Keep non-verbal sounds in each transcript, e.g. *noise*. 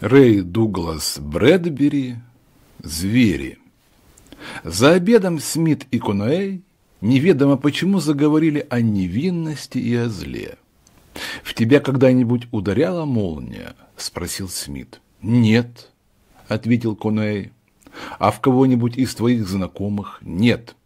Рэй Дуглас Брэдбери «Звери». За обедом Смит и Конуэй неведомо почему заговорили о невинности и о зле. «В тебя когда-нибудь ударяла молния?» – спросил Смит. «Нет», – ответил Конуэй. «А в кого-нибудь из твоих знакомых?» «Нет».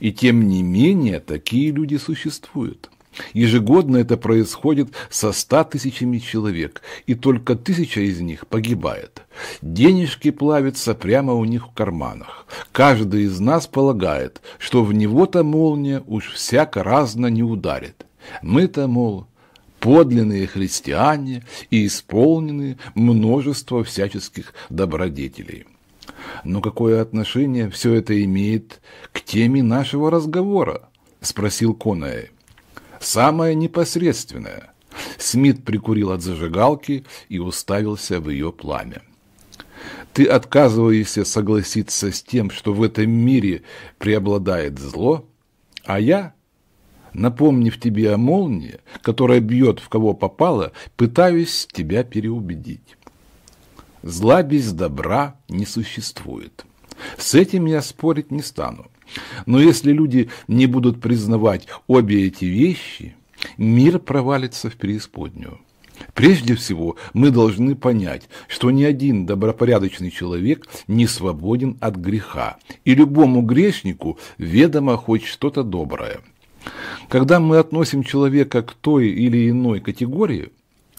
И тем не менее такие люди существуют. Ежегодно это происходит со ста тысячами человек, и только тысяча из них погибает. Денежки плавятся прямо у них в карманах. Каждый из нас полагает, что в него-то молния уж всяко разно не ударит. Мы-то, мол, подлинные христиане и исполнены множество всяческих добродетелей. Но какое отношение все это имеет к теме нашего разговора? – спросил Конея самое непосредственное. Смит прикурил от зажигалки и уставился в ее пламя. Ты отказываешься согласиться с тем, что в этом мире преобладает зло, а я, напомнив тебе о молнии, которая бьет в кого попало, пытаюсь тебя переубедить. Зла без добра не существует. С этим я спорить не стану. Но если люди не будут признавать обе эти вещи, мир провалится в преисподнюю. Прежде всего, мы должны понять, что ни один добропорядочный человек не свободен от греха, и любому грешнику ведомо хоть что-то доброе. Когда мы относим человека к той или иной категории,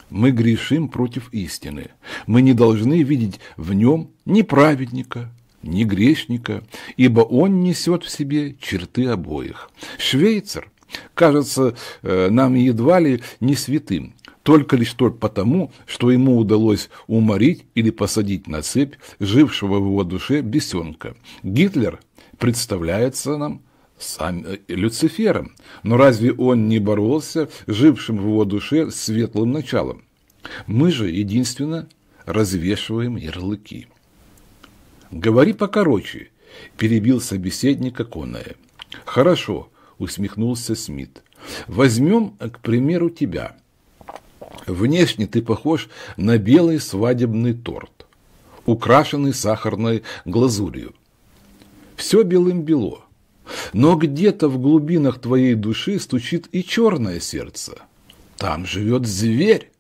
мы грешим против истины. Мы не должны видеть в нем ни праведника, ни грешника, ибо он несет в себе черты обоих. Швейцар кажется э, нам едва ли не святым, только лишь только потому, что ему удалось уморить или посадить на цепь жившего в его душе бесенка. Гитлер представляется нам сам э, Люцифером, но разве он не боролся жившим в его душе светлым началом? Мы же единственно развешиваем ярлыки. Говори покороче, перебил собеседника Коная. Хорошо, усмехнулся Смит. Возьмем, к примеру, тебя. Внешне ты похож на белый свадебный торт, украшенный сахарной глазурью. Все белым-бело. Но где-то в глубинах твоей души стучит и черное сердце. Там живет зверь.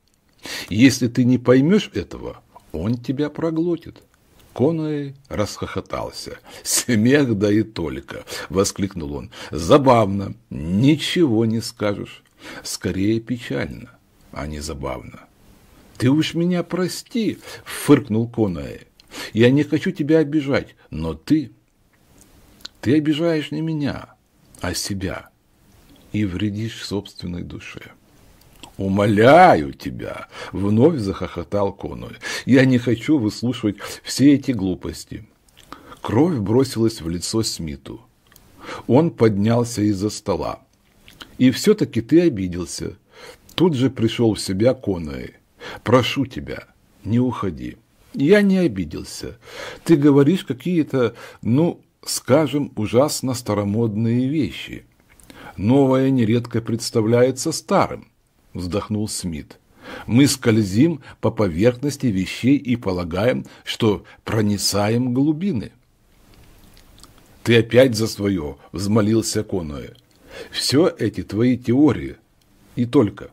Если ты не поймешь этого, он тебя проглотит. Конуэй расхохотался. «Смех, да и только!» — воскликнул он. «Забавно, ничего не скажешь. Скорее печально, а не забавно». «Ты уж меня прости!» — фыркнул Конуэй. «Я не хочу тебя обижать, но ты... Ты обижаешь не меня, а себя и вредишь собственной душе». «Умоляю тебя!» — вновь захохотал Конуэ. «Я не хочу выслушивать все эти глупости». Кровь бросилась в лицо Смиту. Он поднялся из-за стола. «И все-таки ты обиделся». Тут же пришел в себя Конуэ. «Прошу тебя, не уходи». «Я не обиделся. Ты говоришь какие-то, ну, скажем, ужасно старомодные вещи. Новое нередко представляется старым. – вздохнул Смит. «Мы скользим по поверхности вещей и полагаем, что проницаем глубины». «Ты опять за свое!» – взмолился Коное. «Все эти твои теории. И только.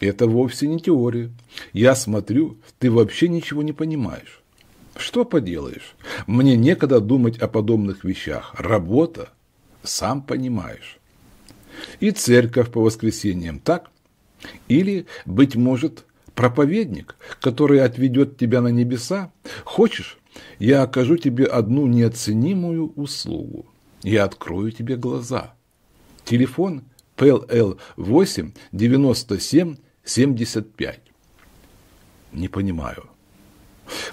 Это вовсе не теории. Я смотрю, ты вообще ничего не понимаешь. Что поделаешь? Мне некогда думать о подобных вещах. Работа. Сам понимаешь. И церковь по воскресеньям так, или, быть может, проповедник, который отведет тебя на небеса. Хочешь, я окажу тебе одну неоценимую услугу. Я открою тебе глаза. Телефон ПЛЛ 8 97 75. Не понимаю.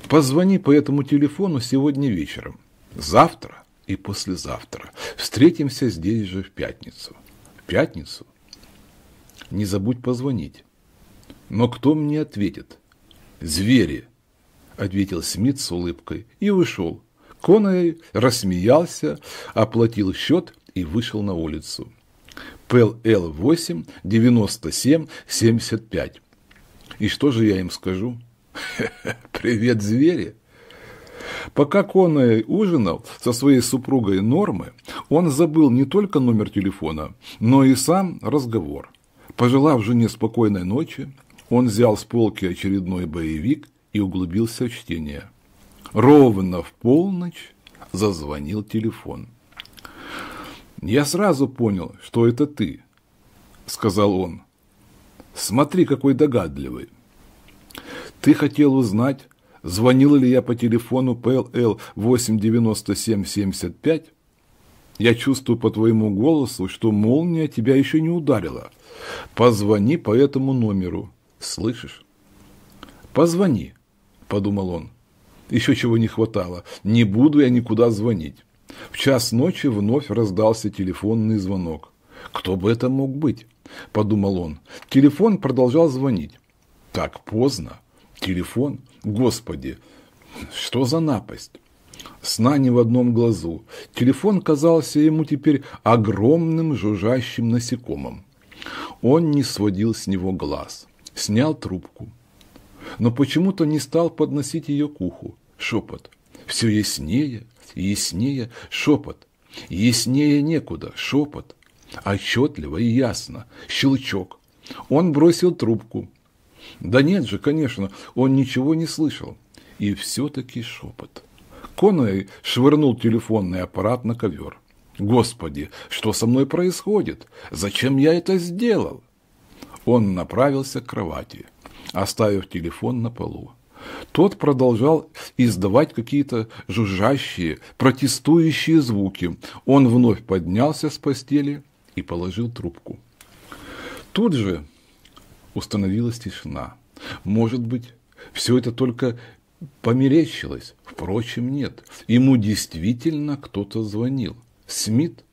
Позвони по этому телефону сегодня вечером. Завтра и послезавтра. Встретимся здесь же в пятницу. В пятницу? не забудь позвонить. Но кто мне ответит? Звери, ответил Смит с улыбкой и вышел. Конай рассмеялся, оплатил счет и вышел на улицу. Пэл Л8 97 75. И что же я им скажу? *laughs* Привет, звери! Пока Конай ужинал со своей супругой Нормы, он забыл не только номер телефона, но и сам разговор. Пожелав жене спокойной ночи, он взял с полки очередной боевик и углубился в чтение. Ровно в полночь зазвонил телефон. «Я сразу понял, что это ты», — сказал он. «Смотри, какой догадливый. Ты хотел узнать, звонил ли я по телефону ПЛЛ 89775 я чувствую по твоему голосу, что молния тебя еще не ударила. Позвони по этому номеру. Слышишь? Позвони, подумал он. Еще чего не хватало. Не буду я никуда звонить. В час ночи вновь раздался телефонный звонок. Кто бы это мог быть? Подумал он. Телефон продолжал звонить. Так поздно. Телефон? Господи, что за напасть? сна ни в одном глазу. Телефон казался ему теперь огромным жужжащим насекомым. Он не сводил с него глаз. Снял трубку. Но почему-то не стал подносить ее к уху. Шепот. Все яснее, яснее. Шепот. Яснее некуда. Шепот. Отчетливо и ясно. Щелчок. Он бросил трубку. Да нет же, конечно, он ничего не слышал. И все-таки шепот. Конуэй швырнул телефонный аппарат на ковер. «Господи, что со мной происходит? Зачем я это сделал?» Он направился к кровати, оставив телефон на полу. Тот продолжал издавать какие-то жужжащие, протестующие звуки. Он вновь поднялся с постели и положил трубку. Тут же установилась тишина. Может быть, все это только померещилось. Впрочем, нет. Ему действительно кто-то звонил. Смит?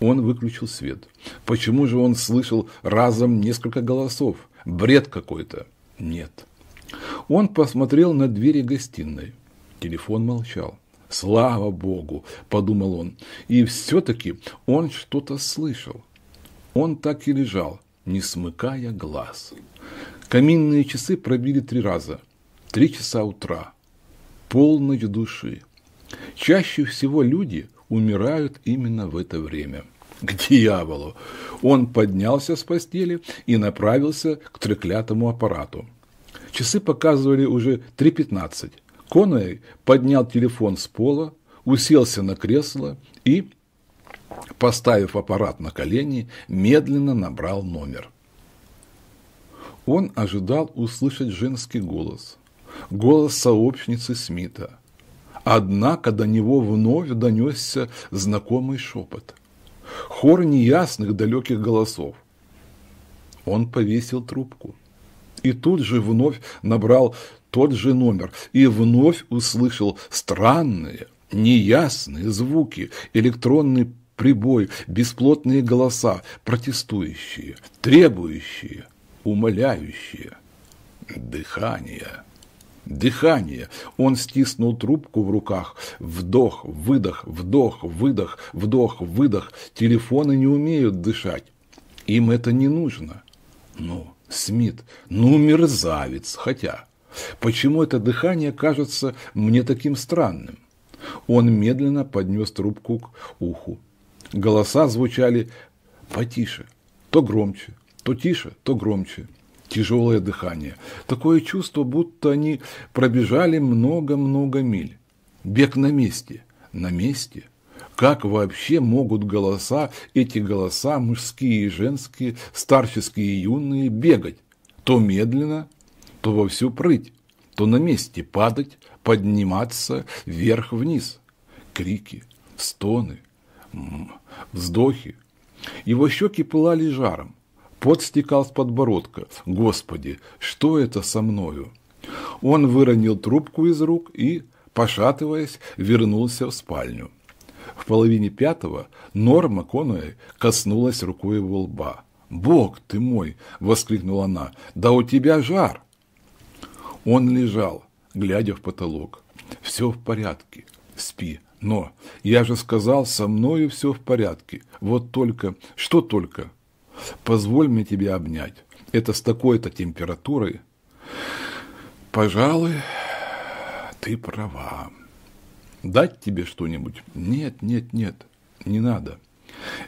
Он выключил свет. Почему же он слышал разом несколько голосов? Бред какой-то. Нет. Он посмотрел на двери гостиной. Телефон молчал. «Слава Богу!» – подумал он. И все-таки он что-то слышал. Он так и лежал, не смыкая глаз. Каминные часы пробили три раза – три часа утра, полночь души. Чаще всего люди умирают именно в это время. К дьяволу! Он поднялся с постели и направился к треклятому аппарату. Часы показывали уже 3.15. Конуэй поднял телефон с пола, уселся на кресло и, поставив аппарат на колени, медленно набрал номер. Он ожидал услышать женский голос – голос сообщницы Смита. Однако до него вновь донесся знакомый шепот. Хор неясных далеких голосов. Он повесил трубку. И тут же вновь набрал тот же номер и вновь услышал странные, неясные звуки, электронный прибой, бесплотные голоса, протестующие, требующие, умоляющие дыхание дыхание. Он стиснул трубку в руках. Вдох, выдох, вдох, выдох, вдох, выдох. Телефоны не умеют дышать. Им это не нужно. Ну, Смит, ну мерзавец, хотя. Почему это дыхание кажется мне таким странным? Он медленно поднес трубку к уху. Голоса звучали потише, то громче, то тише, то громче тяжелое дыхание. Такое чувство, будто они пробежали много-много миль. Бег на месте. На месте. Как вообще могут голоса, эти голоса, мужские и женские, старческие и юные, бегать? То медленно, то вовсю прыть, то на месте падать, подниматься вверх-вниз. Крики, стоны, вздохи. Его щеки пылали жаром. Пот стекал с подбородка. «Господи, что это со мною?» Он выронил трубку из рук и, пошатываясь, вернулся в спальню. В половине пятого Норма Конуэй коснулась рукой его лба. «Бог ты мой!» – воскликнула она. «Да у тебя жар!» Он лежал, глядя в потолок. «Все в порядке. Спи. Но я же сказал, со мною все в порядке. Вот только... Что только?» Позволь мне тебя обнять. Это с такой-то температурой. Пожалуй, ты права. Дать тебе что-нибудь? Нет, нет, нет, не надо.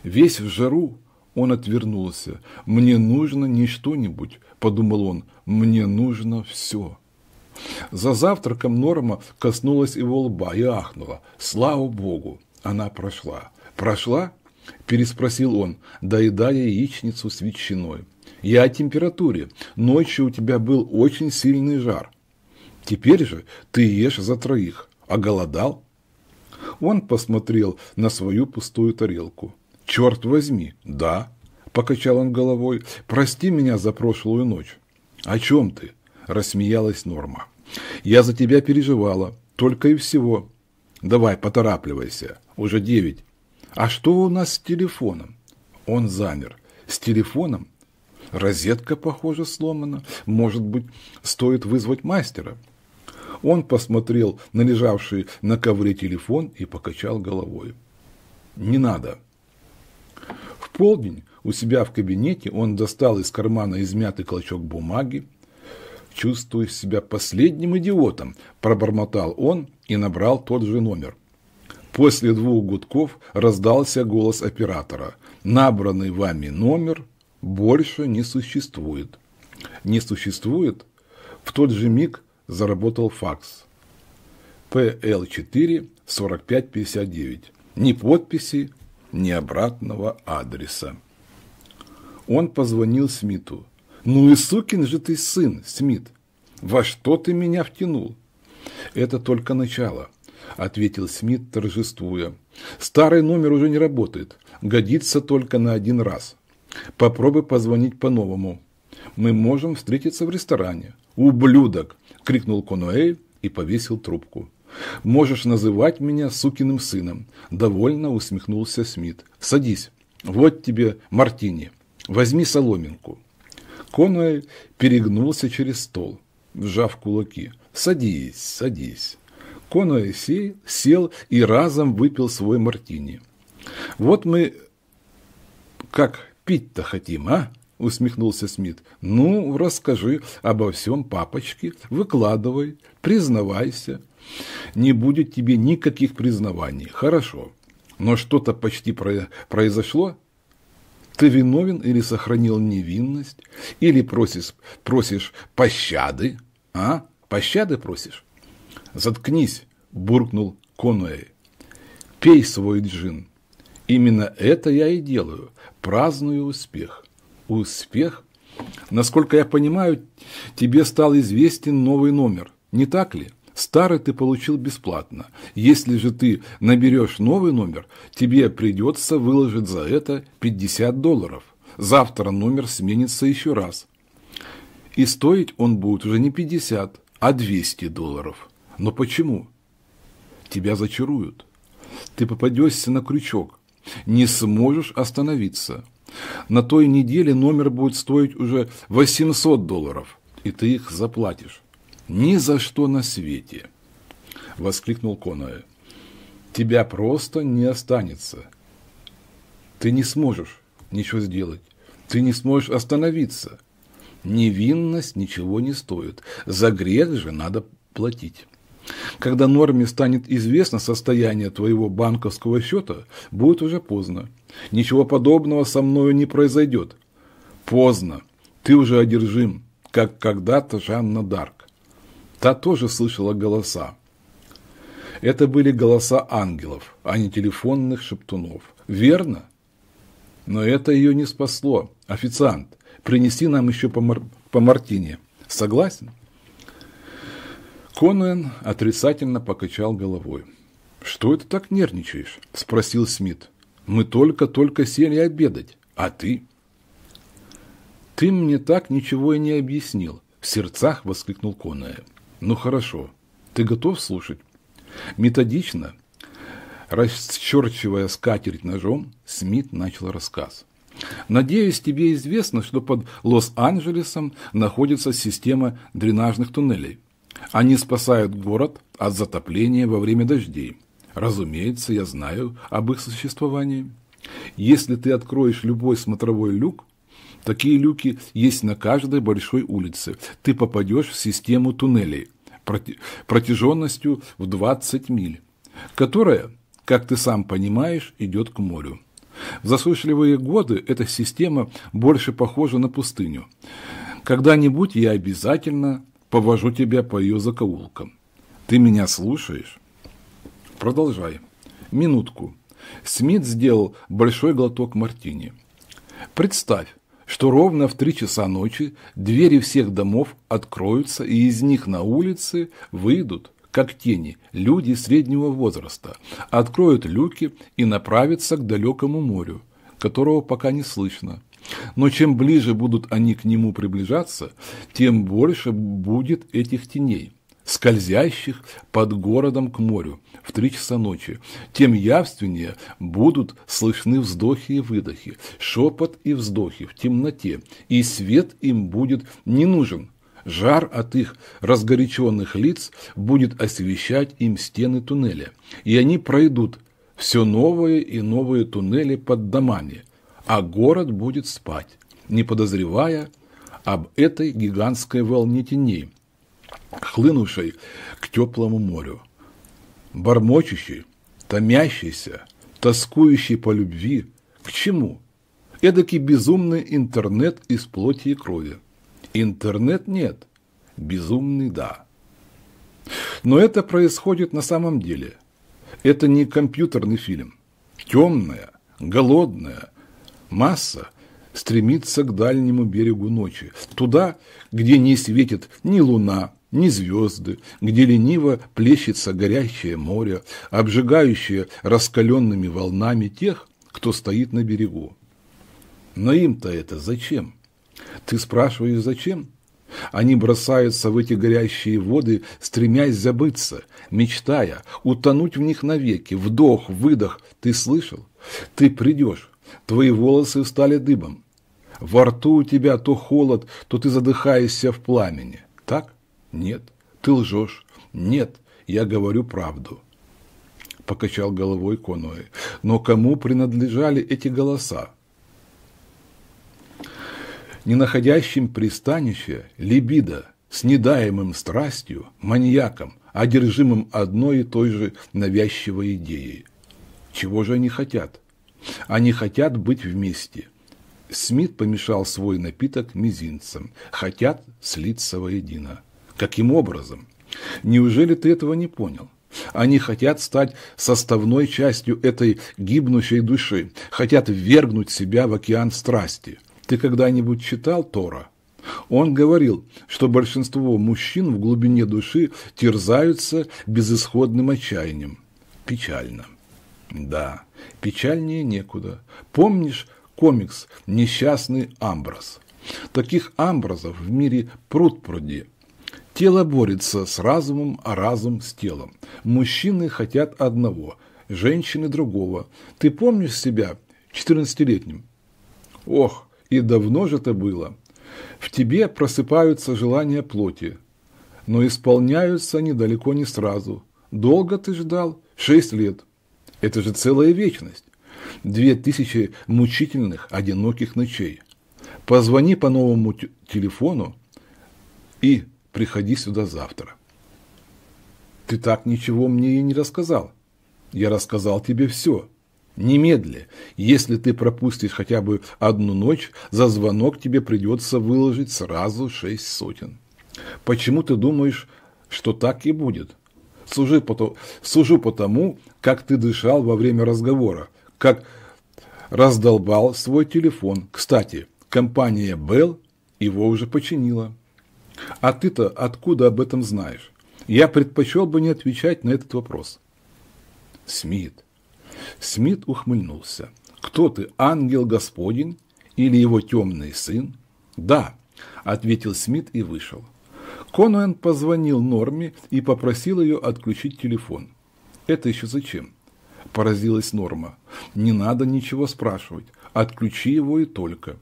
Весь в жару он отвернулся. Мне нужно не что-нибудь, подумал он. Мне нужно все. За завтраком Норма коснулась его лба и ахнула. Слава Богу, она прошла. Прошла Переспросил он, доедая яичницу с ветчиной. Я о температуре. Ночью у тебя был очень сильный жар. Теперь же ты ешь за троих. А голодал? Он посмотрел на свою пустую тарелку. «Черт возьми!» «Да!» – покачал он головой. «Прости меня за прошлую ночь». «О чем ты?» – рассмеялась Норма. «Я за тебя переживала. Только и всего. Давай, поторапливайся. Уже девять. А что у нас с телефоном? Он замер. С телефоном? Розетка, похоже, сломана. Может быть, стоит вызвать мастера? Он посмотрел на лежавший на ковре телефон и покачал головой. Не надо. В полдень у себя в кабинете он достал из кармана измятый клочок бумаги. Чувствуя себя последним идиотом, пробормотал он и набрал тот же номер. После двух гудков раздался голос оператора. Набранный вами номер больше не существует. Не существует? В тот же миг заработал факс. ПЛ4 4559. Ни подписи, ни обратного адреса. Он позвонил Смиту. «Ну и сукин же ты сын, Смит! Во что ты меня втянул?» «Это только начало. – ответил Смит, торжествуя. «Старый номер уже не работает. Годится только на один раз. Попробуй позвонить по-новому. Мы можем встретиться в ресторане». «Ублюдок!» – крикнул Конуэй и повесил трубку. «Можешь называть меня сукиным сыном», – довольно усмехнулся Смит. «Садись. Вот тебе мартини. Возьми соломинку». Конуэй перегнулся через стол, вжав кулаки. «Садись, садись». Конуэ сел и разом выпил свой мартини. «Вот мы как пить-то хотим, а?» – усмехнулся Смит. «Ну, расскажи обо всем папочке, выкладывай, признавайся. Не будет тебе никаких признаваний, хорошо. Но что-то почти произошло, ты виновен или сохранил невинность, или просишь, просишь пощады, а? Пощады просишь? «Заткнись!» – буркнул Конуэй. «Пей свой джин!» Именно это я и делаю. Праздную успех. Успех? Насколько я понимаю, тебе стал известен новый номер, не так ли? Старый ты получил бесплатно. Если же ты наберешь новый номер, тебе придется выложить за это 50 долларов. Завтра номер сменится еще раз. И стоить он будет уже не 50, а 200 долларов. Но почему? Тебя зачаруют. Ты попадешься на крючок. Не сможешь остановиться. На той неделе номер будет стоить уже 800 долларов, и ты их заплатишь. Ни за что на свете, воскликнул Коноэ. Тебя просто не останется. Ты не сможешь ничего сделать. Ты не сможешь остановиться. Невинность ничего не стоит. За грех же надо платить. Когда норме станет известно состояние твоего банковского счета, будет уже поздно. Ничего подобного со мною не произойдет. Поздно. Ты уже одержим, как когда-то Жанна Дарк. Та тоже слышала голоса. Это были голоса ангелов, а не телефонных шептунов. Верно? Но это ее не спасло. Официант, принеси нам еще по, мар... по мартине. Согласен? Конуэн отрицательно покачал головой. «Что это так нервничаешь?» – спросил Смит. «Мы только-только сели обедать. А ты?» «Ты мне так ничего и не объяснил», – в сердцах воскликнул Конуэн. «Ну хорошо. Ты готов слушать?» Методично, расчерчивая скатерть ножом, Смит начал рассказ. Надеюсь, тебе известно, что под Лос-Анджелесом находится система дренажных туннелей. Они спасают город от затопления во время дождей. Разумеется, я знаю об их существовании. Если ты откроешь любой смотровой люк, такие люки есть на каждой большой улице, ты попадешь в систему туннелей протяженностью в 20 миль, которая, как ты сам понимаешь, идет к морю. В засушливые годы эта система больше похожа на пустыню. Когда-нибудь я обязательно повожу тебя по ее закоулкам. Ты меня слушаешь? Продолжай. Минутку. Смит сделал большой глоток мартини. Представь, что ровно в три часа ночи двери всех домов откроются, и из них на улице выйдут, как тени, люди среднего возраста, откроют люки и направятся к далекому морю, которого пока не слышно, но чем ближе будут они к нему приближаться, тем больше будет этих теней, скользящих под городом к морю в три часа ночи, тем явственнее будут слышны вздохи и выдохи, шепот и вздохи в темноте, и свет им будет не нужен. Жар от их разгоряченных лиц будет освещать им стены туннеля, и они пройдут все новые и новые туннели под домами, а город будет спать, не подозревая об этой гигантской волне теней, хлынувшей к теплому морю. бормочущей, томящейся, тоскующей по любви, к чему? Эдакий безумный интернет из плоти и крови. Интернет нет, безумный да. Но это происходит на самом деле. Это не компьютерный фильм. Темная, голодная, Масса стремится к дальнему берегу ночи, туда, где не светит ни луна, ни звезды, где лениво плещется горящее море, обжигающее раскаленными волнами тех, кто стоит на берегу. Но им-то это зачем? Ты спрашиваешь, зачем? Они бросаются в эти горящие воды, стремясь забыться, мечтая, утонуть в них навеки, вдох, выдох. Ты слышал? Ты придешь, Твои волосы стали дыбом. Во рту у тебя то холод, то ты задыхаешься в пламени. Так? Нет. Ты лжешь. Нет. Я говорю правду. Покачал головой Коноэ. Но кому принадлежали эти голоса? Не находящим пристанище либидо, с недаемым страстью, маньяком, одержимым одной и той же навязчивой идеей. Чего же они хотят? Они хотят быть вместе. Смит помешал свой напиток мизинцем. Хотят слиться воедино. Каким образом? Неужели ты этого не понял? Они хотят стать составной частью этой гибнущей души, хотят ввергнуть себя в океан страсти. Ты когда-нибудь читал Тора? Он говорил, что большинство мужчин в глубине души терзаются безысходным отчаянием. Печально. Да, печальнее некуда. Помнишь комикс «Несчастный Амброс»? Таких амбразов в мире пруд-пруди. Тело борется с разумом, а разум с телом. Мужчины хотят одного, женщины другого. Ты помнишь себя 14-летним? Ох, и давно же это было. В тебе просыпаются желания плоти, но исполняются они далеко не сразу. Долго ты ждал? Шесть лет. Это же целая вечность. Две тысячи мучительных, одиноких ночей. Позвони по новому телефону и приходи сюда завтра. Ты так ничего мне и не рассказал. Я рассказал тебе все. Немедля. Если ты пропустишь хотя бы одну ночь, за звонок тебе придется выложить сразу шесть сотен. Почему ты думаешь, что так и будет? Сужу по, сужу по тому, как ты дышал во время разговора, как раздолбал свой телефон. Кстати, компания Bell его уже починила. А ты-то откуда об этом знаешь? Я предпочел бы не отвечать на этот вопрос. Смит. Смит ухмыльнулся. Кто ты, ангел Господень или его темный сын? Да, ответил Смит и вышел. Конуэн позвонил Норме и попросил ее отключить телефон. «Это еще зачем?» – поразилась Норма. «Не надо ничего спрашивать. Отключи его и только».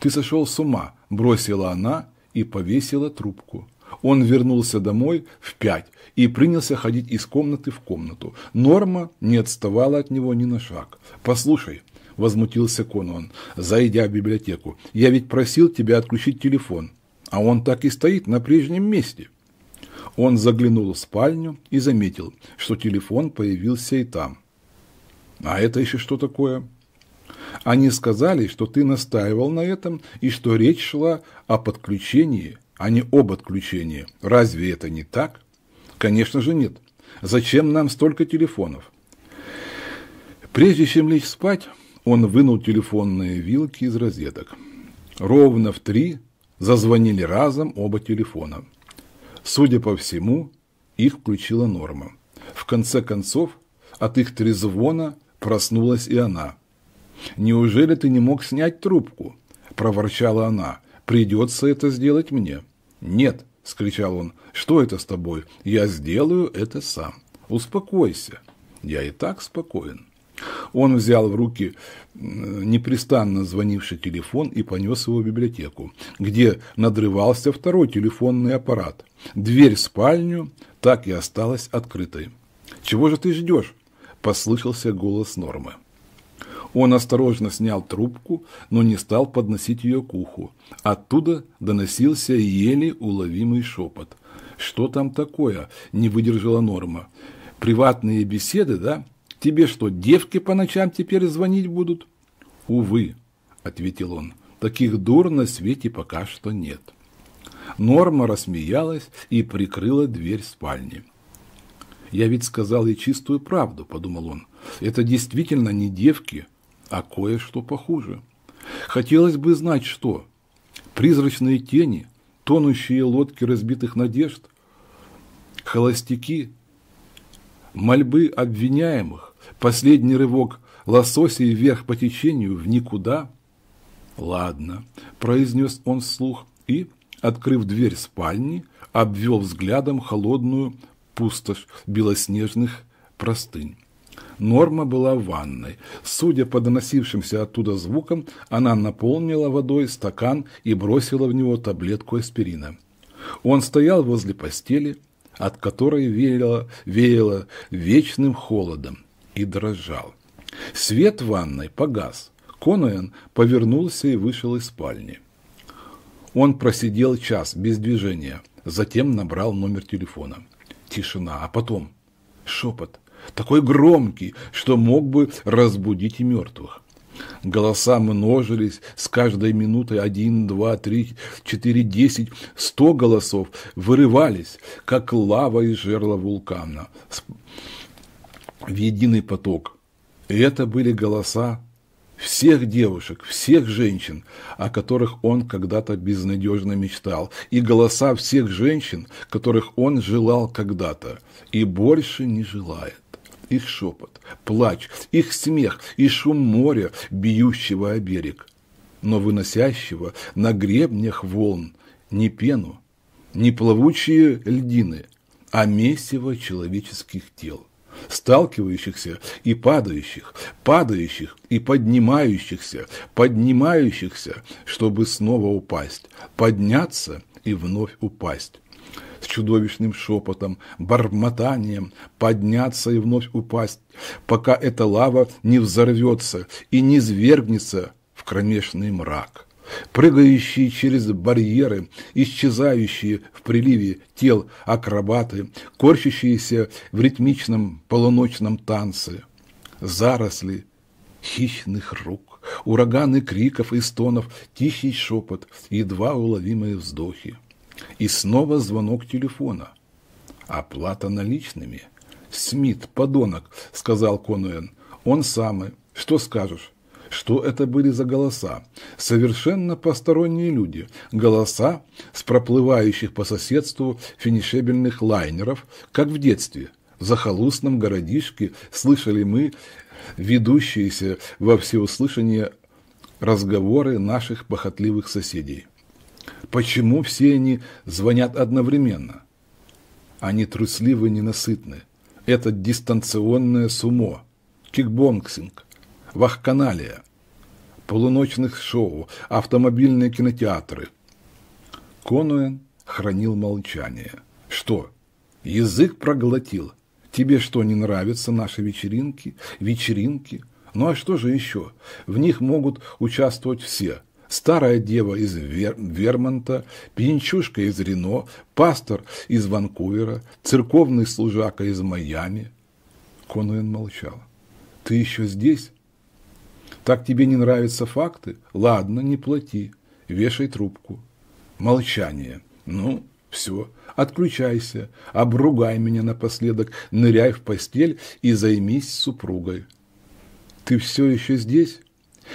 «Ты сошел с ума», – бросила она и повесила трубку. Он вернулся домой в пять и принялся ходить из комнаты в комнату. Норма не отставала от него ни на шаг. «Послушай», – возмутился Конуэн, зайдя в библиотеку, – «я ведь просил тебя отключить телефон» а он так и стоит на прежнем месте. Он заглянул в спальню и заметил, что телефон появился и там. А это еще что такое? Они сказали, что ты настаивал на этом и что речь шла о подключении, а не об отключении. Разве это не так? Конечно же нет. Зачем нам столько телефонов? Прежде чем лечь спать, он вынул телефонные вилки из розеток. Ровно в три Зазвонили разом оба телефона. Судя по всему, их включила Норма. В конце концов, от их трезвона проснулась и она. «Неужели ты не мог снять трубку?» – проворчала она. «Придется это сделать мне». «Нет», – скричал он, – «что это с тобой? Я сделаю это сам. Успокойся». «Я и так спокоен». Он взял в руки непрестанно звонивший телефон и понес его в библиотеку, где надрывался второй телефонный аппарат. Дверь в спальню так и осталась открытой. «Чего же ты ждешь?» – послышался голос Нормы. Он осторожно снял трубку, но не стал подносить ее к уху. Оттуда доносился еле уловимый шепот. «Что там такое?» – не выдержала Норма. «Приватные беседы, да? Тебе что, девки по ночам теперь звонить будут? Увы, ответил он, таких дур на свете пока что нет. Норма рассмеялась и прикрыла дверь спальни. «Я ведь сказал ей чистую правду», – подумал он. «Это действительно не девки, а кое-что похуже. Хотелось бы знать, что. Призрачные тени, тонущие лодки разбитых надежд, холостяки, мольбы обвиняемых, Последний рывок лососей вверх по течению в никуда. «Ладно», – произнес он вслух и, открыв дверь спальни, обвел взглядом холодную пустошь белоснежных простынь. Норма была в ванной. Судя по доносившимся оттуда звукам, она наполнила водой стакан и бросила в него таблетку аспирина. Он стоял возле постели, от которой веяло, веяло вечным холодом и дрожал. Свет в ванной погас. Конуэн повернулся и вышел из спальни. Он просидел час без движения, затем набрал номер телефона. Тишина, а потом шепот, такой громкий, что мог бы разбудить и мертвых. Голоса множились с каждой минутой один, два, три, четыре, десять, сто голосов вырывались, как лава из жерла вулкана в единый поток. И это были голоса всех девушек, всех женщин, о которых он когда-то безнадежно мечтал, и голоса всех женщин, которых он желал когда-то, и больше не желает. Их шепот, плач, их смех и шум моря, бьющего о берег, но выносящего на гребнях волн не пену, не плавучие льдины, а месиво человеческих тел – сталкивающихся и падающих, падающих и поднимающихся, поднимающихся, чтобы снова упасть, подняться и вновь упасть с чудовищным шепотом, бормотанием, подняться и вновь упасть, пока эта лава не взорвется и не звергнется в кромешный мрак прыгающие через барьеры, исчезающие в приливе тел акробаты, корчащиеся в ритмичном полуночном танце, заросли хищных рук, ураганы криков и стонов, тихий шепот, едва уловимые вздохи. И снова звонок телефона. Оплата наличными. «Смит, подонок», — сказал Конуэн. «Он самый. Что скажешь?» Что это были за голоса? Совершенно посторонние люди. Голоса с проплывающих по соседству финишебельных лайнеров, как в детстве. В захолустном городишке слышали мы ведущиеся во всеуслышание разговоры наших похотливых соседей. Почему все они звонят одновременно? Они трусливы, ненасытны. Это дистанционное сумо, кикбоксинг, вахканалия, полуночных шоу, автомобильные кинотеатры. Конуэн хранил молчание. Что? Язык проглотил. Тебе что, не нравятся наши вечеринки? Вечеринки? Ну а что же еще? В них могут участвовать все. Старая дева из Вер... Вермонта, пьянчушка из Рено, пастор из Ванкувера, церковный служака из Майами. Конуэн молчал. «Ты еще здесь?» Так тебе не нравятся факты? Ладно, не плати. Вешай трубку. Молчание. Ну, все. Отключайся. Обругай меня напоследок. Ныряй в постель и займись супругой. Ты все еще здесь?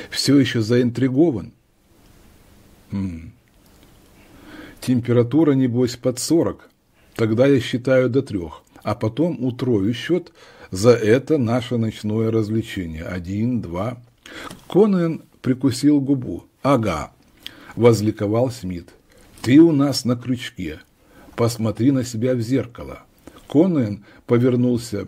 Все еще заинтригован? Хм. Температура, небось, под сорок. Тогда я считаю до трех. А потом утрою счет за это наше ночное развлечение. Один, два, Конан прикусил губу. «Ага», – возликовал Смит. «Ты у нас на крючке. Посмотри на себя в зеркало». Конан повернулся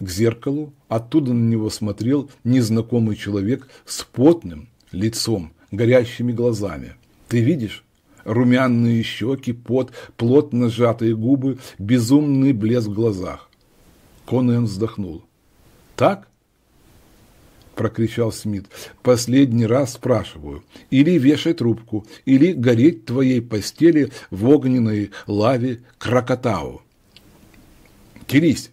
к зеркалу. Оттуда на него смотрел незнакомый человек с потным лицом, горящими глазами. «Ты видишь?» Румяные щеки, пот, плотно сжатые губы, безумный блеск в глазах. Конан вздохнул. «Так?» прокричал Смит. «Последний раз спрашиваю. Или вешай трубку, или гореть твоей постели в огненной лаве Кракатау». «Терись!»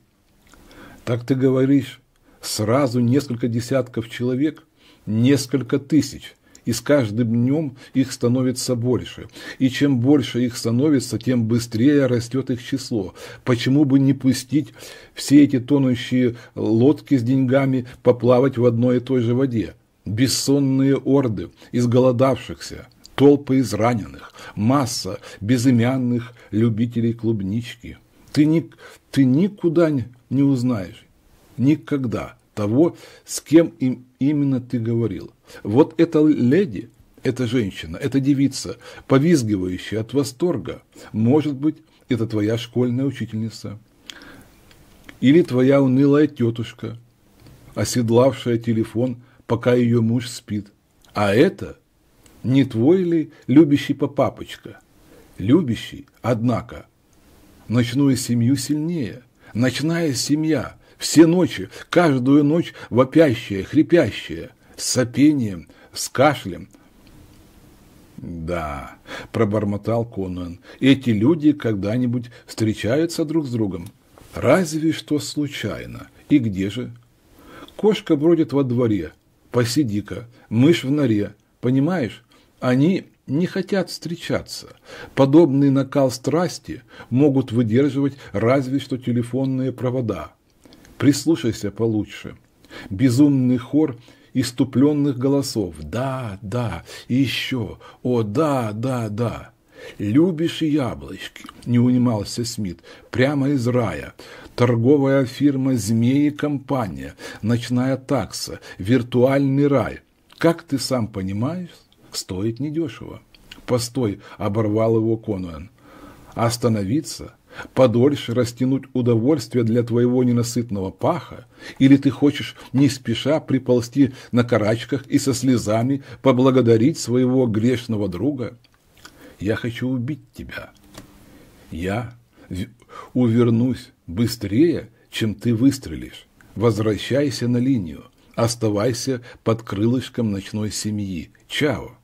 «Так ты говоришь, сразу несколько десятков человек, несколько тысяч» и с каждым днем их становится больше. И чем больше их становится, тем быстрее растет их число. Почему бы не пустить все эти тонущие лодки с деньгами поплавать в одной и той же воде? Бессонные орды из изголодавшихся, толпы израненных, масса безымянных любителей клубнички. Ты, ни, ты никуда не узнаешь, никогда – того, с кем им именно ты говорил. Вот эта леди, эта женщина, эта девица, повизгивающая от восторга, может быть, это твоя школьная учительница. Или твоя унылая тетушка, оседлавшая телефон, пока ее муж спит. А это не твой ли любящий папапочка? Любящий, однако, ночную семью сильнее. Ночная семья все ночи, каждую ночь вопящая, хрипящая, с сопением, с кашлем. «Да», – пробормотал Конан, – «эти люди когда-нибудь встречаются друг с другом. Разве что случайно. И где же?» «Кошка бродит во дворе. Посиди-ка. Мышь в норе. Понимаешь? Они не хотят встречаться. Подобный накал страсти могут выдерживать разве что телефонные провода. Прислушайся получше. Безумный хор иступленных голосов. Да, да, и еще. О, да, да, да. «Любишь яблочки», – не унимался Смит, – «прямо из рая. Торговая фирма «Змеи компания», ночная такса, виртуальный рай. Как ты сам понимаешь, стоит недешево». «Постой», – оборвал его Конуэн. «Остановиться? подольше растянуть удовольствие для твоего ненасытного паха? Или ты хочешь не спеша приползти на карачках и со слезами поблагодарить своего грешного друга? Я хочу убить тебя. Я увернусь быстрее, чем ты выстрелишь. Возвращайся на линию. Оставайся под крылышком ночной семьи. Чао.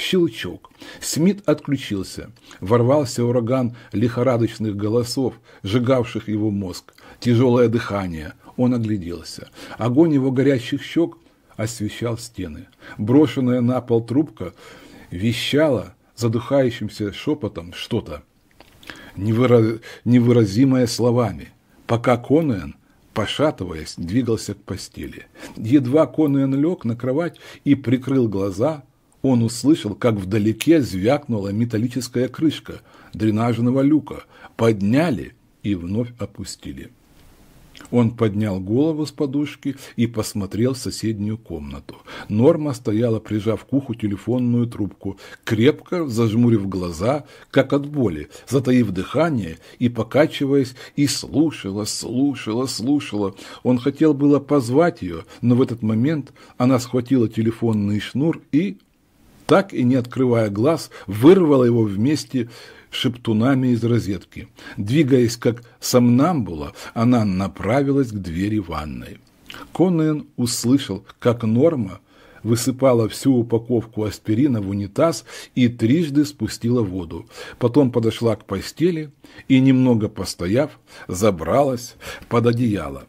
Щелчок. Смит отключился. Ворвался ураган лихорадочных голосов, сжигавших его мозг. Тяжелое дыхание. Он огляделся. Огонь его горящих щек освещал стены. Брошенная на пол трубка вещала задыхающимся шепотом что-то, невыразимое словами, пока Конуэн, пошатываясь, двигался к постели. Едва Конуэн лег на кровать и прикрыл глаза – он услышал, как вдалеке звякнула металлическая крышка дренажного люка. Подняли и вновь опустили. Он поднял голову с подушки и посмотрел в соседнюю комнату. Норма стояла, прижав к уху телефонную трубку, крепко зажмурив глаза, как от боли, затаив дыхание и покачиваясь, и слушала, слушала, слушала. Он хотел было позвать ее, но в этот момент она схватила телефонный шнур и так и не открывая глаз, вырвала его вместе шептунами из розетки. Двигаясь как сомнамбула, она направилась к двери ванной. Коннен услышал, как Норма высыпала всю упаковку аспирина в унитаз и трижды спустила воду. Потом подошла к постели и, немного постояв, забралась под одеяло.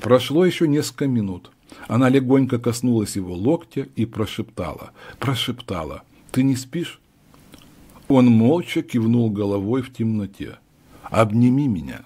Прошло еще несколько минут. Она легонько коснулась его локтя и прошептала, прошептала, «Ты не спишь?» Он молча кивнул головой в темноте. «Обними меня!»